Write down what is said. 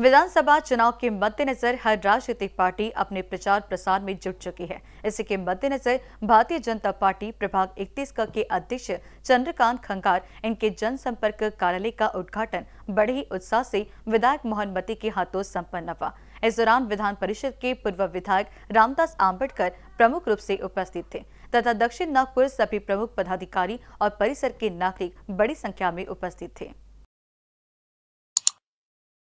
विधानसभा चुनाव के मद्देनजर हर राजनीतिक पार्टी अपने प्रचार प्रसार में जुट चुकी है इसी के मद्देनजर भारतीय जनता पार्टी प्रभाग इकतीस का के अध्यक्ष चंद्रकांत खंगार इनके जनसंपर्क कार्यालय का उद्घाटन बड़े ही उत्साह से विधायक मोहन मती के हाथों संपन्न हुआ इस दौरान विधान परिषद के पूर्व विधायक रामदास आम्बेडकर प्रमुख रूप से उपस्थित थे तथा दक्षिण नागपुर सभी प्रमुख पदाधिकारी और परिसर के नागरिक बड़ी संख्या में उपस्थित थे